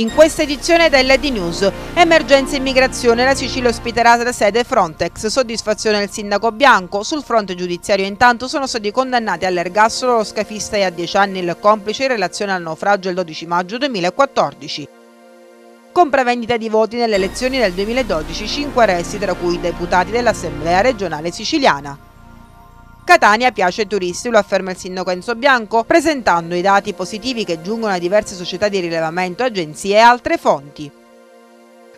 In questa edizione dell'ED News, emergenza immigrazione, la Sicilia ospiterà la sede Frontex, soddisfazione del sindaco Bianco, sul fronte giudiziario intanto sono stati condannati all'ergastolo lo scafista e a 10 anni il complice in relazione al naufragio il 12 maggio 2014. Compravendita di voti nelle elezioni del 2012, 5 arresti tra cui i deputati dell'Assemblea regionale siciliana. Catania piace ai turisti, lo afferma il sindaco Enzo Bianco, presentando i dati positivi che giungono a diverse società di rilevamento, agenzie e altre fonti.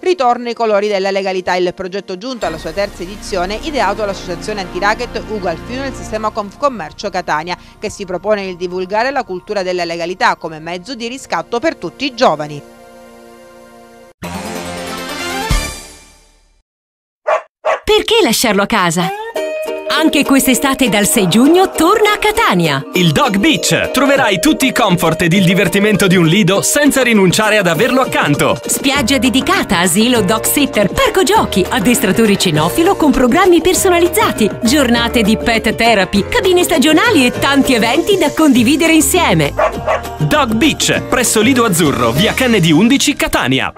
Ritorno ai colori della legalità il progetto giunto alla sua terza edizione ideato dall'associazione antiracket Ugo Alfino e il sistema Confcommercio Catania che si propone di divulgare la cultura della legalità come mezzo di riscatto per tutti i giovani. Perché lasciarlo a casa? Anche quest'estate dal 6 giugno torna a Catania. Il Dog Beach. Troverai tutti i comfort ed il divertimento di un lido senza rinunciare ad averlo accanto. Spiaggia dedicata, asilo dog sitter, parco giochi, addestratori cinofilo con programmi personalizzati, giornate di pet therapy, cabine stagionali e tanti eventi da condividere insieme. Dog Beach, presso Lido Azzurro, via Kennedy 11 Catania.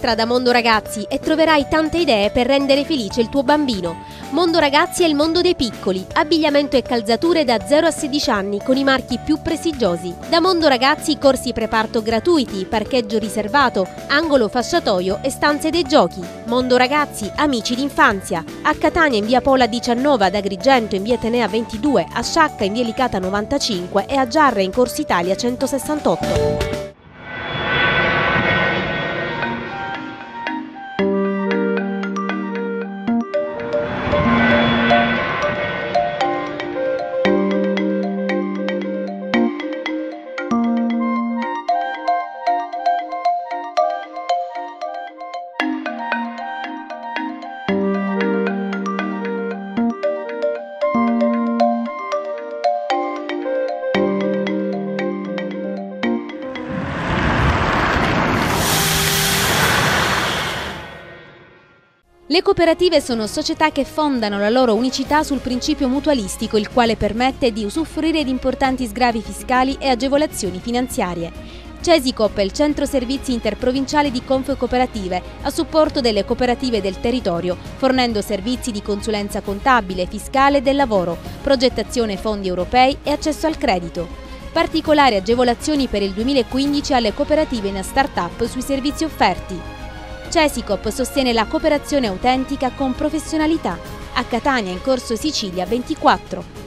Entra da Mondo Ragazzi e troverai tante idee per rendere felice il tuo bambino. Mondo Ragazzi è il mondo dei piccoli, abbigliamento e calzature da 0 a 16 anni con i marchi più prestigiosi. Da Mondo Ragazzi corsi preparto gratuiti, parcheggio riservato, angolo fasciatoio e stanze dei giochi. Mondo Ragazzi, amici d'infanzia. A Catania in via Pola 19, ad Agrigento in via Tenea 22, a Sciacca in via Licata 95 e a Giarre in Corso Italia 168. Le cooperative sono società che fondano la loro unicità sul principio mutualistico, il quale permette di usufruire di importanti sgravi fiscali e agevolazioni finanziarie. Cesicop è il centro servizi interprovinciale di Cooperative a supporto delle cooperative del territorio, fornendo servizi di consulenza contabile, fiscale e del lavoro, progettazione fondi europei e accesso al credito. Particolari agevolazioni per il 2015 alle cooperative in start-up sui servizi offerti. Cesicop sostiene la cooperazione autentica con professionalità. A Catania in corso Sicilia 24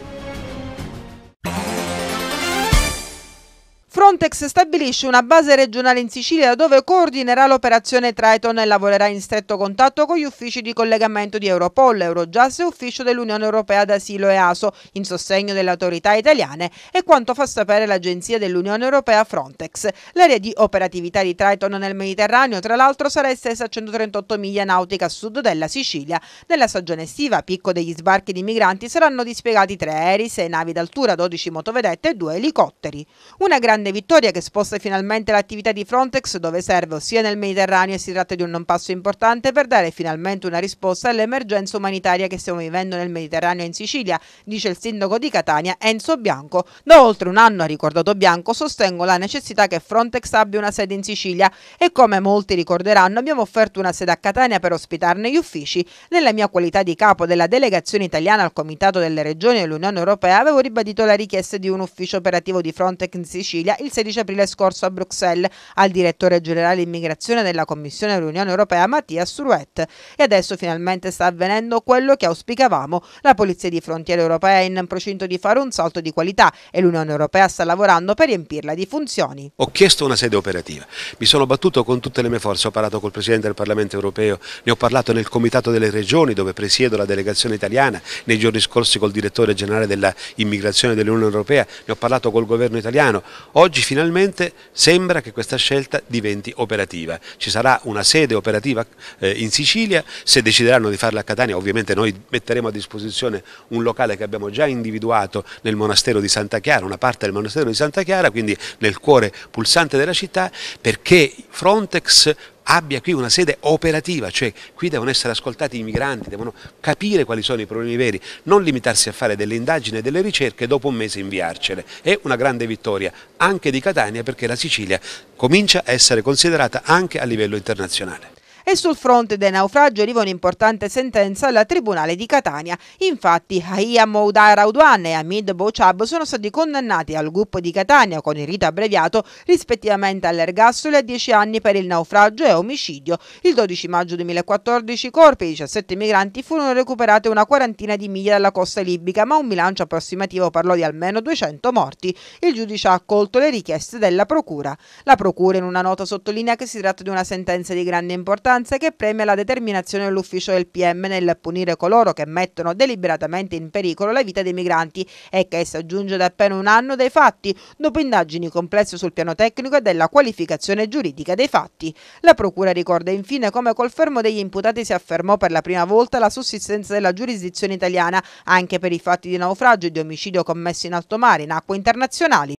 Frontex stabilisce una base regionale in Sicilia dove coordinerà l'operazione Triton e lavorerà in stretto contatto con gli uffici di collegamento di Europol, Eurojust e Ufficio dell'Unione Europea d'Asilo e ASO in sostegno delle autorità italiane e quanto fa sapere l'agenzia dell'Unione Europea Frontex. L'area di operatività di Triton nel Mediterraneo tra l'altro sarà estesa a 138 miglia nautica a sud della Sicilia. Nella stagione estiva, a picco degli sbarchi di migranti, saranno dispiegati tre aerei, sei navi d'altura, 12 motovedette e due elicotteri. Una grande vittoria che sposta finalmente l'attività di Frontex dove serve, ossia nel Mediterraneo, e si tratta di un non passo importante per dare finalmente una risposta all'emergenza umanitaria che stiamo vivendo nel Mediterraneo e in Sicilia, dice il sindaco di Catania Enzo Bianco. Da oltre un anno, ha ricordato Bianco, sostengo la necessità che Frontex abbia una sede in Sicilia e come molti ricorderanno abbiamo offerto una sede a Catania per ospitarne gli uffici. Nella mia qualità di capo della delegazione italiana al Comitato delle Regioni dell'Unione Europea avevo ribadito la richiesta di un ufficio operativo di Frontex in Sicilia il 16 aprile scorso a Bruxelles al direttore generale immigrazione della Commissione dell'Unione Europea Mattias Suruet. E adesso finalmente sta avvenendo quello che auspicavamo. La Polizia di Frontiera Europea è in procinto di fare un salto di qualità e l'Unione Europea sta lavorando per riempirla di funzioni. Ho chiesto una sede operativa, mi sono battuto con tutte le mie forze, ho parlato col Presidente del Parlamento Europeo, ne ho parlato nel Comitato delle Regioni dove presiedo la delegazione italiana, nei giorni scorsi col Direttore Generale dell'Immigrazione dell'Unione Europea, ne ho parlato col Governo italiano. Oggi Oggi finalmente sembra che questa scelta diventi operativa. Ci sarà una sede operativa eh, in Sicilia, se decideranno di farla a Catania ovviamente noi metteremo a disposizione un locale che abbiamo già individuato nel monastero di Santa Chiara, una parte del monastero di Santa Chiara, quindi nel cuore pulsante della città, perché Frontex abbia qui una sede operativa, cioè qui devono essere ascoltati i migranti, devono capire quali sono i problemi veri, non limitarsi a fare delle indagini e delle ricerche e dopo un mese inviarcele. È una grande vittoria anche di Catania perché la Sicilia comincia a essere considerata anche a livello internazionale. E sul fronte del naufragio arriva un'importante sentenza alla Tribunale di Catania. Infatti, Aia Moudai Raudwan e Hamid Bouchab sono stati condannati al gruppo di Catania con il rito abbreviato rispettivamente all'ergastolo e a 10 anni per il naufragio e omicidio. Il 12 maggio 2014 i corpi di 17 migranti furono recuperati una quarantina di miglia dalla costa libica, ma un bilancio approssimativo parlò di almeno 200 morti. Il giudice ha accolto le richieste della Procura. La Procura in una nota sottolinea che si tratta di una sentenza di grande importanza circostanze che preme la determinazione dell'ufficio del PM nel punire coloro che mettono deliberatamente in pericolo la vita dei migranti e che essa giunge da appena un anno dai fatti, dopo indagini complesse sul piano tecnico e della qualificazione giuridica dei fatti. La Procura ricorda infine come col fermo degli imputati si affermò per la prima volta la sussistenza della giurisdizione italiana anche per i fatti di naufragio e di omicidio commessi in alto mare in acque internazionali.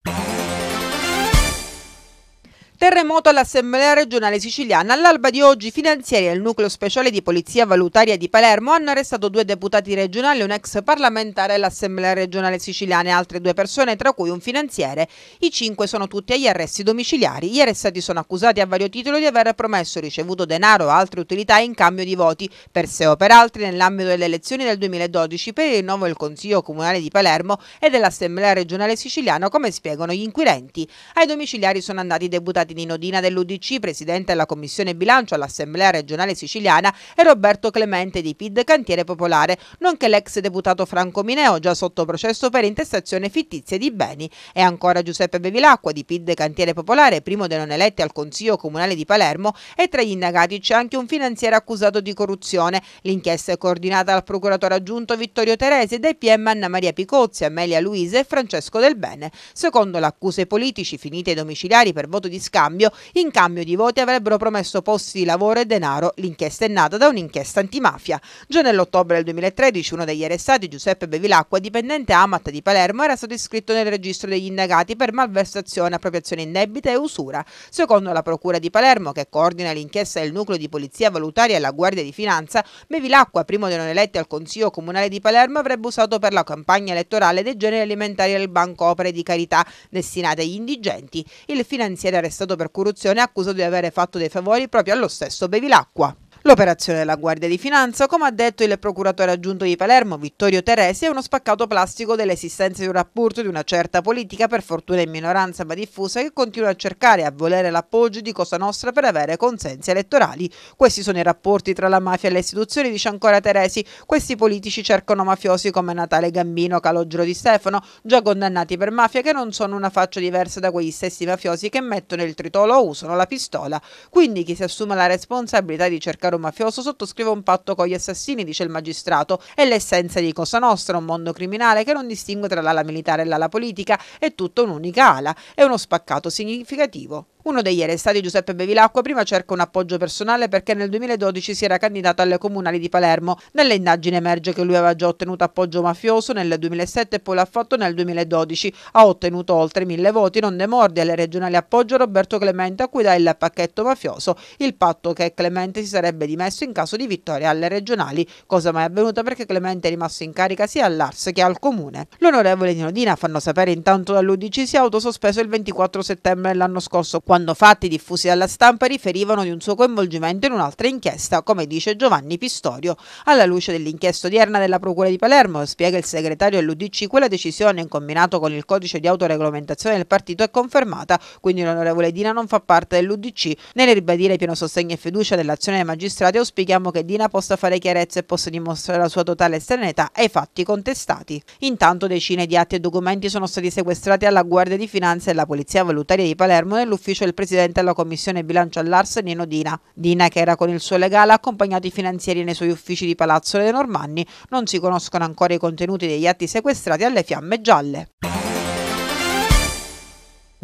Terremoto all'Assemblea regionale siciliana. All'alba di oggi i finanzieri del nucleo speciale di polizia valutaria di Palermo hanno arrestato due deputati regionali un ex parlamentare dell'Assemblea regionale siciliana e altre due persone, tra cui un finanziere. I cinque sono tutti agli arresti domiciliari. Gli arrestati sono accusati a vario titolo di aver promesso ricevuto denaro o altre utilità in cambio di voti per sé o per altri nell'ambito delle elezioni del 2012 per il rinnovo del Consiglio Comunale di Palermo e dell'Assemblea regionale siciliana, come spiegano gli inquirenti. Ai domiciliari sono andati deputati deputati Nino Dina dell'UDC, presidente della Commissione Bilancio all'Assemblea regionale siciliana, e Roberto Clemente di PID Cantiere Popolare, nonché l'ex deputato Franco Mineo, già sotto processo per intestazione fittizia di beni, e ancora Giuseppe Bevilacqua di PID Cantiere Popolare, primo dei non eletti al Consiglio Comunale di Palermo, e tra gli indagati c'è anche un finanziere accusato di corruzione. L'inchiesta è coordinata dal procuratore aggiunto Vittorio Teresi e dai PM Anna Maria Picozzi, Amelia Luise e Francesco Del Bene. Secondo l'accusa i politici finite ai domiciliari per voto di scambio, scambio in cambio di voti avrebbero promesso posti di lavoro e denaro. L'inchiesta è nata da un'inchiesta antimafia. Già nell'ottobre del 2013 uno degli arrestati, Giuseppe Bevilacqua, dipendente Amat di Palermo, era stato iscritto nel registro degli indagati per malversazione, appropriazione indebita e usura. Secondo la Procura di Palermo, che coordina l'inchiesta del nucleo di polizia valutaria e la Guardia di Finanza, Bevilacqua, primo dei non eletti al Consiglio Comunale di Palermo, avrebbe usato per la campagna elettorale dei generi alimentari del Banco Opere di Carità destinate agli indigenti. Il finanziere arrestato arrestato per corruzione e accusato di avere fatto dei favori proprio allo stesso Bevilacqua. L'operazione della Guardia di Finanza, come ha detto il procuratore aggiunto di Palermo Vittorio Teresi, è uno spaccato plastico dell'esistenza di un rapporto di una certa politica, per fortuna in minoranza ma diffusa, che continua a cercare e a volere l'appoggio di Cosa Nostra per avere consensi elettorali. Questi sono i rapporti tra la mafia e le istituzioni, dice ancora Teresi. Questi politici cercano mafiosi come Natale Gambino, Calogero di Stefano, già condannati per mafia, che non sono una faccia diversa da quegli stessi mafiosi che mettono il tritolo o usano la pistola. Quindi chi si assume la responsabilità di cercare caro mafioso sottoscrive un patto con gli assassini, dice il magistrato. È l'essenza di Cosa Nostra, un mondo criminale che non distingue tra l'ala militare e l'ala politica, è tutta un'unica ala. È uno spaccato significativo. Uno degli arrestati, Giuseppe Bevilacqua, prima cerca un appoggio personale perché nel 2012 si era candidato alle comunali di Palermo. Nelle indagini emerge che lui aveva già ottenuto appoggio mafioso nel 2007 e poi l'ha fatto nel 2012. Ha ottenuto oltre mille voti, non ne mordi alle regionali appoggio Roberto Clemente a cui dà il pacchetto mafioso, il patto che Clemente si sarebbe dimesso in caso di vittoria alle regionali, cosa mai avvenuta perché Clemente è rimasto in carica sia all'Ars che al Comune. L'onorevole Nino Dina fanno sapere intanto dall'Udc si è autosospeso il 24 settembre dell'anno scorso quando fatti diffusi dalla stampa riferivano di un suo coinvolgimento in un'altra inchiesta, come dice Giovanni Pistorio. Alla luce dell'inchiesta odierna della Procura di Palermo, spiega il segretario dell'Udc, quella decisione in combinato con il codice di autoregolamentazione del partito è confermata, quindi l'onorevole Dina non fa parte dell'Udc. Nel ribadire pieno sostegno e fiducia dell'azione dei magistrati auspichiamo che Dina possa fare chiarezza e possa dimostrare la sua totale serenità ai fatti contestati. Intanto decine di atti e documenti sono stati sequestrati alla Guardia di Finanza e alla Polizia Valutaria di Palermo nell'ufficio cioè il presidente della commissione bilancio all'Ars, Nino Dina. Dina, che era con il suo legale, ha accompagnato i finanzieri nei suoi uffici di Palazzo dei Normanni. Non si conoscono ancora i contenuti degli atti sequestrati alle fiamme gialle.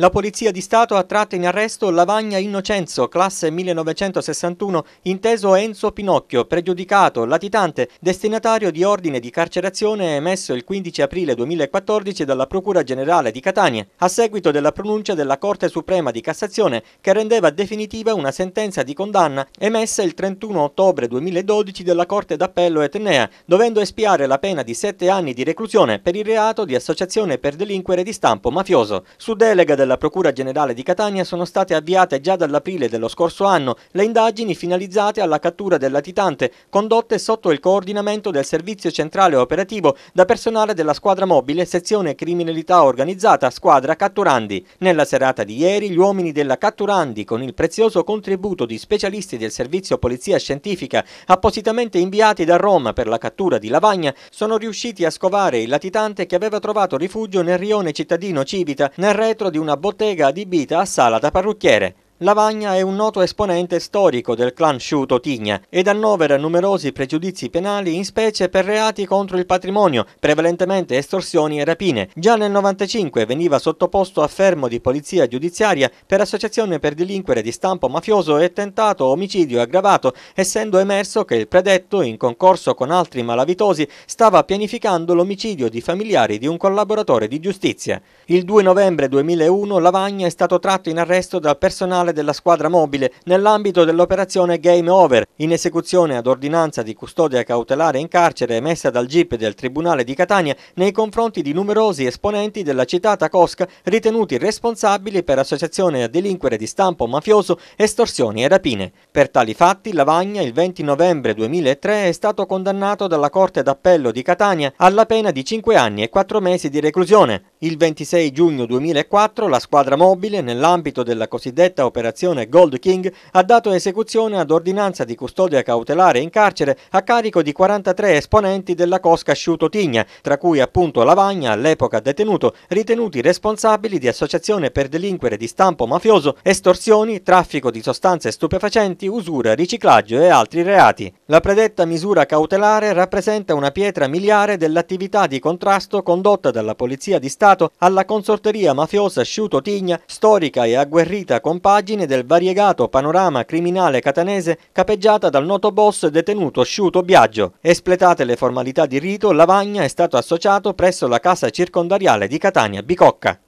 La Polizia di Stato ha tratto in arresto Lavagna Innocenzo, classe 1961, inteso Enzo Pinocchio, pregiudicato, latitante, destinatario di ordine di carcerazione emesso il 15 aprile 2014 dalla Procura Generale di Catania, a seguito della pronuncia della Corte Suprema di Cassazione che rendeva definitiva una sentenza di condanna emessa il 31 ottobre 2012 dalla Corte d'Appello Etnea, dovendo espiare la pena di sette anni di reclusione per il reato di associazione per delinquere di stampo mafioso. Su delega della della Procura Generale di Catania sono state avviate già dall'aprile dello scorso anno le indagini finalizzate alla cattura del latitante, condotte sotto il coordinamento del Servizio Centrale Operativo da personale della squadra mobile sezione criminalità organizzata squadra Catturandi. Nella serata di ieri gli uomini della Catturandi, con il prezioso contributo di specialisti del Servizio Polizia Scientifica appositamente inviati da Roma per la cattura di Lavagna, sono riusciti a scovare il latitante che aveva trovato rifugio nel rione cittadino Civita, nel retro di una bottega adibita a sala da parrucchiere. Lavagna è un noto esponente storico del clan Sciuto Tigna ed annovera numerosi pregiudizi penali in specie per reati contro il patrimonio, prevalentemente estorsioni e rapine. Già nel 1995 veniva sottoposto a fermo di polizia giudiziaria per associazione per delinquere di stampo mafioso e tentato omicidio aggravato, essendo emerso che il predetto, in concorso con altri malavitosi, stava pianificando l'omicidio di familiari di un collaboratore di giustizia. Il 2 novembre 2001 Lavagna è stato tratto in arresto dal personale nazionale della squadra mobile nell'ambito dell'operazione Game Over, in esecuzione ad ordinanza di custodia cautelare in carcere emessa dal GIP del Tribunale di Catania nei confronti di numerosi esponenti della citata Cosca ritenuti responsabili per associazione a delinquere di stampo mafioso, estorsioni e rapine. Per tali fatti Lavagna il 20 novembre 2003 è stato condannato dalla Corte d'Appello di Catania alla pena di 5 anni e 4 mesi di reclusione. Il 26 giugno 2004 la squadra mobile, nell'ambito della cosiddetta operazione operazione Gold King ha dato esecuzione ad ordinanza di custodia cautelare in carcere a carico di 43 esponenti della Cosca Sciuto Tigna, tra cui appunto Lavagna, all'epoca detenuto, ritenuti responsabili di associazione per delinquere di stampo mafioso, estorsioni, traffico di sostanze stupefacenti, usura, riciclaggio e altri reati. La predetta misura cautelare rappresenta una pietra miliare dell'attività di contrasto condotta dalla Polizia di Stato alla consorteria mafiosa Sciuto Tigna, storica e agguerrita compagine indagine del variegato panorama criminale catanese capeggiata dal noto boss detenuto Sciuto Biagio. Espletate le formalità di rito, Lavagna è stato associato presso la casa circondariale di Catania Bicocca.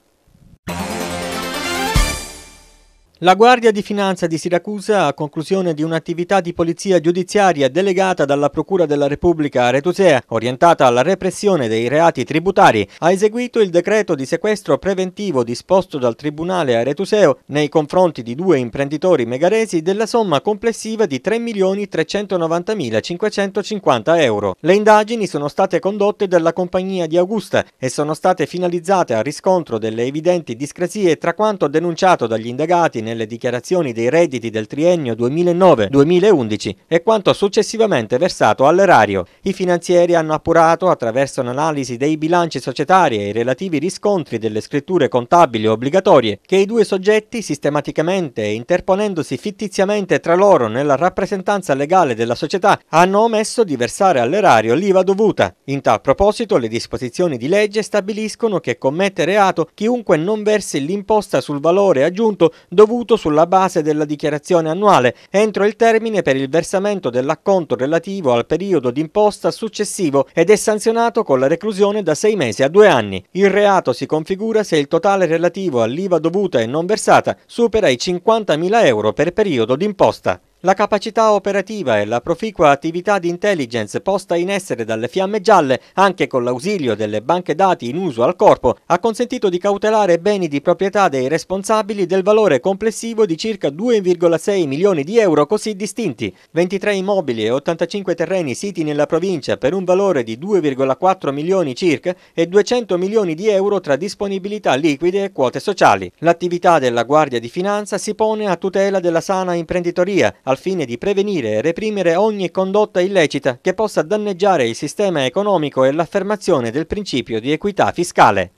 La Guardia di Finanza di Siracusa, a conclusione di un'attività di polizia giudiziaria delegata dalla Procura della Repubblica a Retusea, orientata alla repressione dei reati tributari, ha eseguito il decreto di sequestro preventivo disposto dal Tribunale Aretuseo nei confronti di due imprenditori megaresi della somma complessiva di 3.390.550 euro. Le indagini sono state condotte dalla Compagnia di Augusta e sono state finalizzate al riscontro delle evidenti discrasie tra quanto denunciato dagli indagati nel nelle dichiarazioni dei redditi del triennio 2009-2011 e quanto successivamente versato all'erario. I finanzieri hanno appurato, attraverso un'analisi dei bilanci societari e i relativi riscontri delle scritture contabili obbligatorie, che i due soggetti, sistematicamente e interponendosi fittiziamente tra loro nella rappresentanza legale della società, hanno omesso di versare all'erario l'IVA dovuta. In tal proposito, le disposizioni di legge stabiliscono che commette reato chiunque non versi l'imposta sul valore aggiunto dovuto ricevuto sulla base della dichiarazione annuale entro il termine per il versamento dell'acconto relativo al periodo d'imposta successivo ed è sanzionato con la reclusione da sei mesi a due anni. Il reato si configura se il totale relativo all'IVA dovuta e non versata supera i 50.000 euro per periodo d'imposta. La capacità operativa e la proficua attività di intelligence posta in essere dalle fiamme gialle, anche con l'ausilio delle banche dati in uso al corpo, ha consentito di cautelare beni di proprietà dei responsabili del valore complessivo di circa 2,6 milioni di euro così distinti, 23 immobili e 85 terreni siti nella provincia per un valore di 2,4 milioni circa e 200 milioni di euro tra disponibilità liquide e quote sociali. L'attività della Guardia di Finanza si pone a tutela della sana imprenditoria, al fine di prevenire e reprimere ogni condotta illecita che possa danneggiare il sistema economico e l'affermazione del principio di equità fiscale.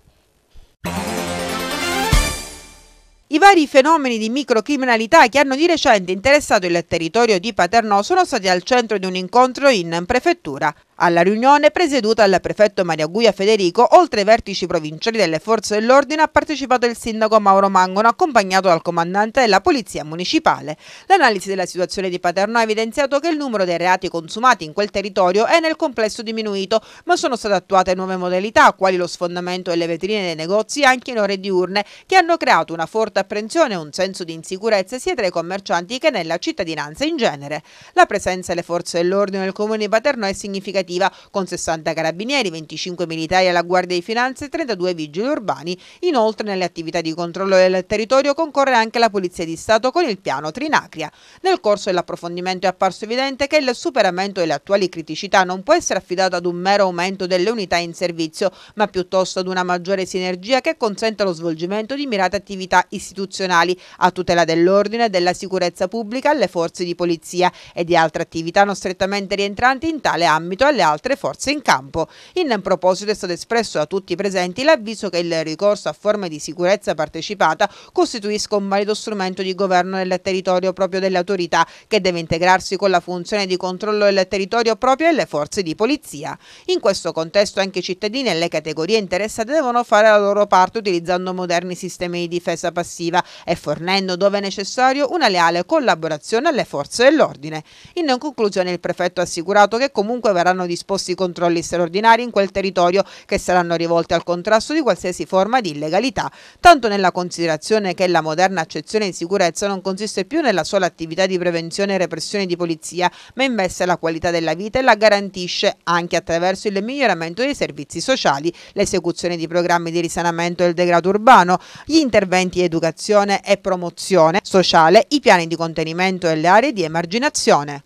I vari fenomeni di microcriminalità che hanno di recente interessato il territorio di Paternò sono stati al centro di un incontro in prefettura. Alla riunione, presieduta dal prefetto Maria Guia Federico, oltre ai vertici provinciali delle forze dell'ordine, ha partecipato il sindaco Mauro Mangono, accompagnato dal comandante della Polizia Municipale. L'analisi della situazione di Paternò ha evidenziato che il numero dei reati consumati in quel territorio è nel complesso diminuito, ma sono state attuate nuove modalità, quali lo sfondamento delle vetrine dei negozi anche in ore diurne, che hanno creato una forte apprensione e un senso di insicurezza sia tra i commercianti che nella cittadinanza in genere. La presenza delle forze dell'ordine nel comune di Paternò è significativa operativa con 60 carabinieri, 25 militari alla Guardia di Finanza e 32 vigili urbani. Inoltre nelle attività di controllo del territorio concorre anche la Polizia di Stato con il piano Trinacria. Nel corso dell'approfondimento è apparso evidente che il superamento delle attuali criticità non può essere affidato ad un mero aumento delle unità in servizio, ma piuttosto ad una maggiore sinergia che consenta lo svolgimento di mirate attività istituzionali a tutela dell'ordine e della sicurezza pubblica alle forze di polizia e di altre attività non strettamente rientranti in tale ambito alle altre forze in campo. In proposito è stato espresso a tutti i presenti l'avviso che il ricorso a forme di sicurezza partecipata costituisca un valido strumento di governo del territorio proprio delle autorità che deve integrarsi con la funzione di controllo del territorio proprio delle forze di polizia. In questo contesto anche i cittadini e le categorie interessate devono fare la loro parte utilizzando moderni sistemi di difesa passiva e fornendo dove necessario una leale collaborazione alle forze dell'ordine. In conclusione il prefetto ha assicurato che comunque verranno saranno disposti controlli straordinari in quel territorio che saranno rivolti al contrasto di qualsiasi forma di illegalità, tanto nella considerazione che la moderna accezione in sicurezza non consiste più nella sola attività di prevenzione e repressione di polizia, ma investe la qualità della vita e la garantisce anche attraverso il miglioramento dei servizi sociali, l'esecuzione di programmi di risanamento del degrado urbano, gli interventi di educazione e promozione sociale, i piani di contenimento delle aree di emarginazione.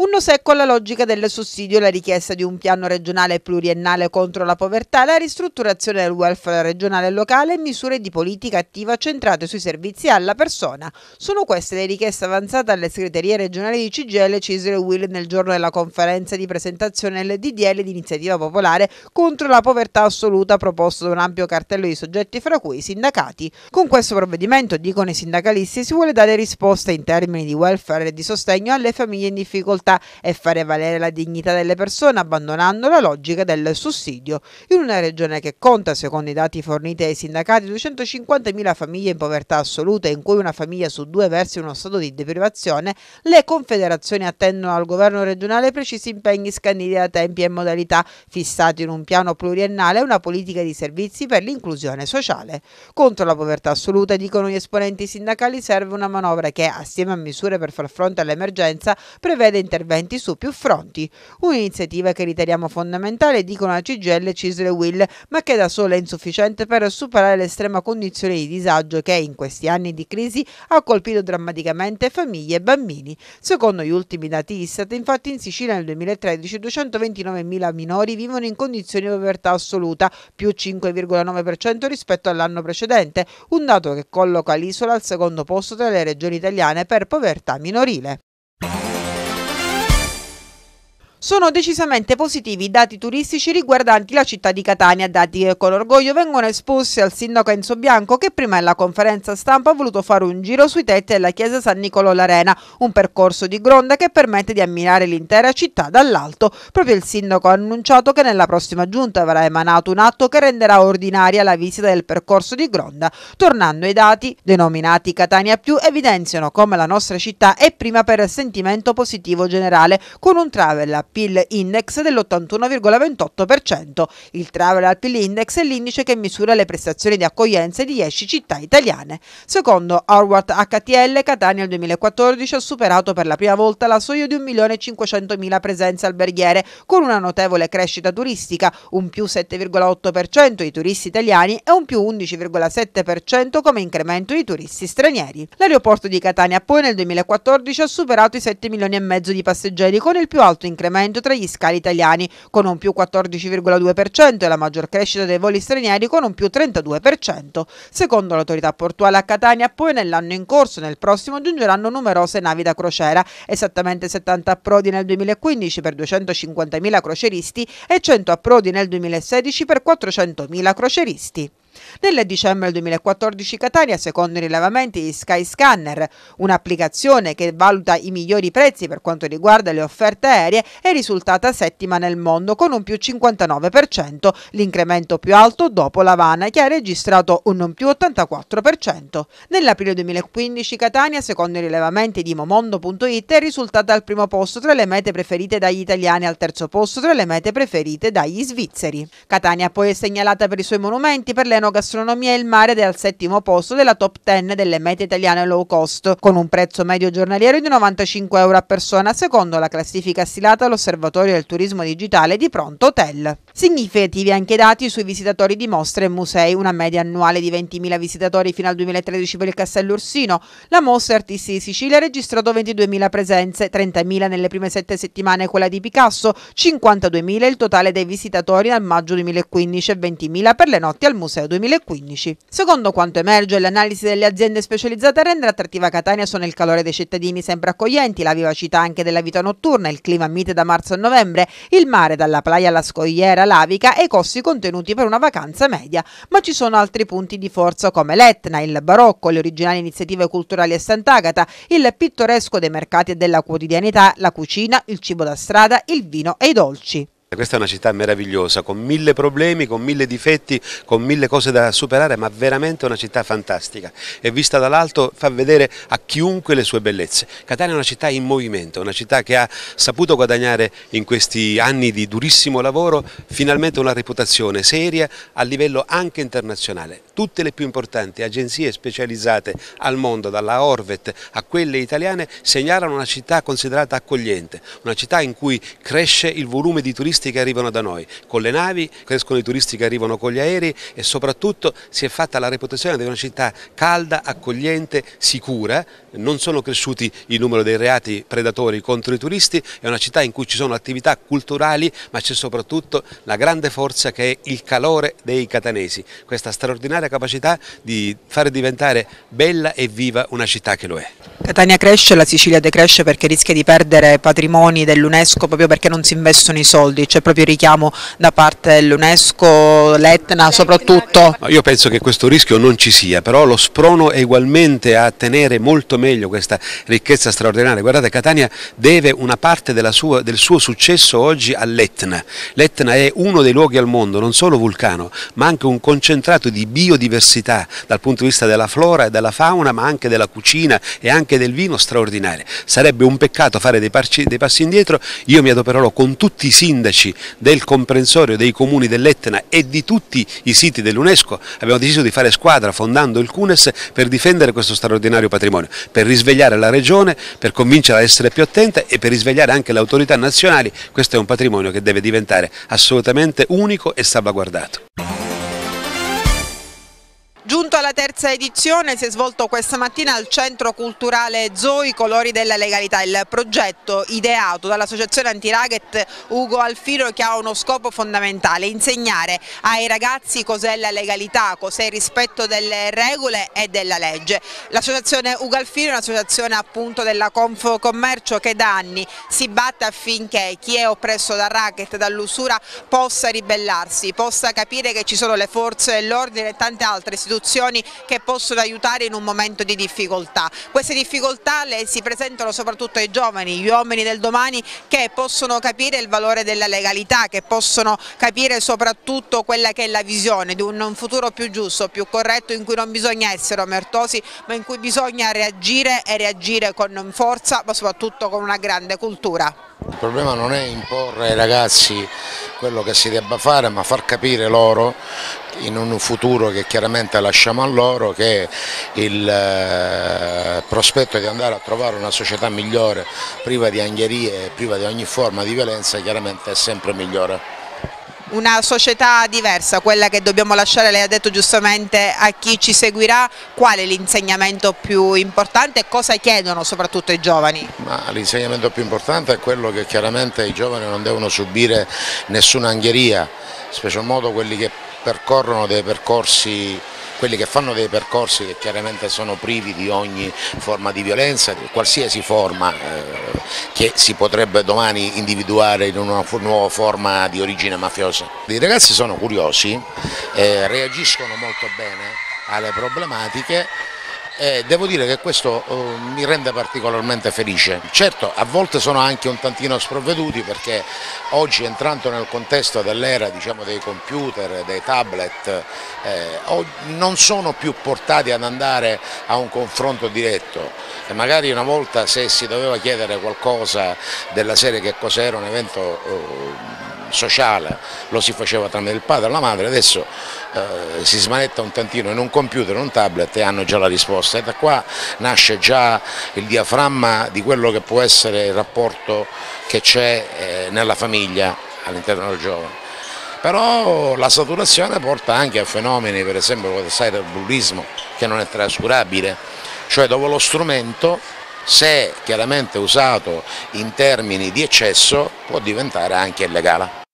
Un secco alla logica del sussidio, la richiesta di un piano regionale pluriennale contro la povertà, la ristrutturazione del welfare regionale e locale e misure di politica attiva centrate sui servizi alla persona. Sono queste le richieste avanzate alle segreterie regionali di CGL, Cisle e Will nel giorno della conferenza di presentazione del DDL di iniziativa popolare contro la povertà assoluta proposto da un ampio cartello di soggetti fra cui i sindacati. Con questo provvedimento, dicono i sindacalisti, si vuole dare risposta in termini di welfare e di sostegno alle famiglie in difficoltà libertà e fare valere la dignità delle persone abbandonando la logica del sussidio. In una regione che conta, secondo i dati forniti ai sindacati, 250.000 famiglie in povertà assoluta, in cui una famiglia su due versi in uno stato di deprivazione, le confederazioni attendono al governo regionale precisi impegni scanditi da tempi e modalità fissati in un piano pluriennale e una politica di servizi per l'inclusione sociale. Contro la povertà assoluta, dicono gli esponenti sindacali, serve una manovra che, assieme a misure per far fronte all'emergenza, prevede interventi interventi su più fronti. Un'iniziativa che riteniamo fondamentale, dicono la CGL, Cisle Will, ma che da sola è insufficiente per superare l'estrema condizione di disagio che in questi anni di crisi ha colpito drammaticamente famiglie e bambini. Secondo gli ultimi dati ISTAT, infatti in Sicilia nel 2013 229.000 minori vivono in condizioni di povertà assoluta, più 5,9% rispetto all'anno precedente, un dato che colloca l'isola al secondo posto tra le regioni italiane per povertà minorile. Sono decisamente positivi i dati turistici riguardanti la città di Catania, dati che con orgoglio vengono esposti al sindaco Enzo Bianco che prima della conferenza stampa ha voluto fare un giro sui tetti della chiesa San Nicolò l'Arena, un percorso di gronda che permette di ammirare l'intera città dall'alto. Proprio il sindaco ha annunciato che nella prossima giunta avrà emanato un atto che renderà ordinaria la visita del percorso di gronda. Tornando ai dati, denominati Catania più, evidenziano come la nostra città è prima per sentimento positivo generale, con un travel PIL index dell'81,28%. Il Travel al PIL index è l'indice che misura le prestazioni di accoglienza di 10 città italiane. Secondo Howard HTL, Catania nel 2014 ha superato per la prima volta la soglia di 1.500.000 presenze alberghiere, con una notevole crescita turistica, un più 7,8% di turisti italiani e un più 11,7% come incremento di turisti stranieri. L'aeroporto di Catania poi nel 2014 ha superato i 7 milioni e mezzo di passeggeri con il più alto incremento miglioramento tra gli scali italiani, con un più 14,2% e la maggior crescita dei voli stranieri con un più 32%. Secondo l'autorità portuale a Catania, poi nell'anno in corso nel prossimo giungeranno numerose navi da crociera, esattamente 70 approdi nel 2015 per 250.000 croceristi e 100 approdi nel 2016 per 400.000 croceristi. Nel dicembre 2014 Catania, secondo i rilevamenti di Skyscanner, un'applicazione che valuta i migliori prezzi per quanto riguarda le offerte aeree, è risultata settima nel mondo con un più 59%, l'incremento più alto dopo l'Havana che ha registrato un non più 84%. Nell'aprile 2015 Catania, secondo i rilevamenti di momondo.it, è risultata al primo posto tra le mete preferite dagli italiani e al terzo posto tra le mete preferite dagli svizzeri. Catania poi è segnalata per i suoi monumenti, per le italiano gastronomia e il mare ed è al settimo posto della top 10 delle mete italiane low cost, con un prezzo medio giornaliero di 95 euro a persona, secondo la classifica stilata all'Osservatorio del Turismo Digitale di Pronto Hotel. Significativi anche i dati sui visitatori di mostre e musei, una media annuale di 20.000 visitatori fino al 2013 per il Castello Ursino. La mostra Artisti di Sicilia ha registrato 22.000 presenze, 30.000 nelle prime sette settimane quella di Picasso, 52.000 il totale dei visitatori al maggio 2015 e 20.000 per le notti al museo 2015. Secondo quanto emerge, l'analisi delle aziende specializzate a rendere attrattiva Catania sono il calore dei cittadini sempre accoglienti, la vivacità anche della vita notturna, il clima mite da marzo a novembre, il mare dalla playa alla scogliera, lavica e i costi contenuti per una vacanza media, ma ci sono altri punti di forza come l'Etna, il Barocco, le originali iniziative culturali a Sant'Agata, il pittoresco dei mercati e della quotidianità, la cucina, il cibo da strada, il vino e i dolci. Questa è una città meravigliosa, con mille problemi, con mille difetti, con mille cose da superare, ma veramente una città fantastica e vista dall'alto fa vedere a chiunque le sue bellezze. Catania è una città in movimento, una città che ha saputo guadagnare in questi anni di durissimo lavoro finalmente una reputazione seria a livello anche internazionale tutte le più importanti agenzie specializzate al mondo, dalla Orvet a quelle italiane, segnalano una città considerata accogliente, una città in cui cresce il volume di turisti che arrivano da noi, con le navi, crescono i turisti che arrivano con gli aerei e soprattutto si è fatta la reputazione di una città calda, accogliente, sicura, non sono cresciuti il numero dei reati predatori contro i turisti, è una città in cui ci sono attività culturali ma c'è soprattutto la grande forza che è il calore dei catanesi, questa straordinaria la capacità di far diventare bella e viva una città che lo è. Catania cresce, la Sicilia decresce perché rischia di perdere patrimoni dell'UNESCO proprio perché non si investono i soldi, c'è proprio il richiamo da parte dell'UNESCO, l'Etna soprattutto. Io penso che questo rischio non ci sia, però lo sprono è ugualmente a tenere molto meglio questa ricchezza straordinaria. Guardate, Catania deve una parte sua, del suo successo oggi all'Etna. L'Etna è uno dei luoghi al mondo, non solo vulcano, ma anche un concentrato di bio biodiversità dal punto di vista della flora e della fauna ma anche della cucina e anche del vino straordinaria. Sarebbe un peccato fare dei, parci, dei passi indietro, io mi adopererò con tutti i sindaci del comprensorio, dei comuni dell'Etna e di tutti i siti dell'UNESCO, abbiamo deciso di fare squadra fondando il CUNES per difendere questo straordinario patrimonio, per risvegliare la regione, per convincerla ad essere più attenta e per risvegliare anche le autorità nazionali, questo è un patrimonio che deve diventare assolutamente unico e salvaguardato. do Appunto alla terza edizione si è svolto questa mattina al Centro Culturale Zoo i Colori della Legalità, il progetto ideato dall'associazione anti-racket Ugo Alfiro che ha uno scopo fondamentale, insegnare ai ragazzi cos'è la legalità, cos'è il rispetto delle regole e della legge. L'associazione Ugo Alfiro è un'associazione appunto della Confcommercio che da anni si batte affinché chi è oppresso dal racket, dall'usura possa ribellarsi, possa capire che ci sono le forze dell'ordine e tante altre istituzioni istituzioni che possono aiutare in un momento di difficoltà. Queste difficoltà le si presentano soprattutto ai giovani, gli uomini del domani che possono capire il valore della legalità, che possono capire soprattutto quella che è la visione di un futuro più giusto, più corretto in cui non bisogna essere omertosi ma in cui bisogna reagire e reagire con forza ma soprattutto con una grande cultura. Il problema non è imporre ai ragazzi quello che si debba fare ma far capire loro in un futuro che chiaramente lasciamo a loro che il eh, prospetto di andare a trovare una società migliore priva di angherie e priva di ogni forma di violenza chiaramente è sempre migliore una società diversa, quella che dobbiamo lasciare, lei ha detto giustamente, a chi ci seguirà, qual è l'insegnamento più importante e cosa chiedono soprattutto i giovani? L'insegnamento più importante è quello che chiaramente i giovani non devono subire nessuna angheria, in special modo quelli che percorrono dei percorsi quelli che fanno dei percorsi che chiaramente sono privi di ogni forma di violenza, di qualsiasi forma eh, che si potrebbe domani individuare in una nuova forma di origine mafiosa. I ragazzi sono curiosi, eh, reagiscono molto bene alle problematiche eh, devo dire che questo eh, mi rende particolarmente felice. Certo, a volte sono anche un tantino sprovveduti perché oggi entrando nel contesto dell'era diciamo, dei computer, dei tablet, eh, non sono più portati ad andare a un confronto diretto. E magari una volta se si doveva chiedere qualcosa della serie che cos'era un evento eh, sociale lo si faceva tramite il padre e la madre, adesso eh, si smanetta un tantino in un computer, in un tablet e hanno già la risposta e da qua nasce già il diaframma di quello che può essere il rapporto che c'è eh, nella famiglia all'interno del giovane. Però la saturazione porta anche a fenomeni, per esempio il cyberbullismo, che non è trascurabile, cioè dove lo strumento se chiaramente usato in termini di eccesso può diventare anche illegale.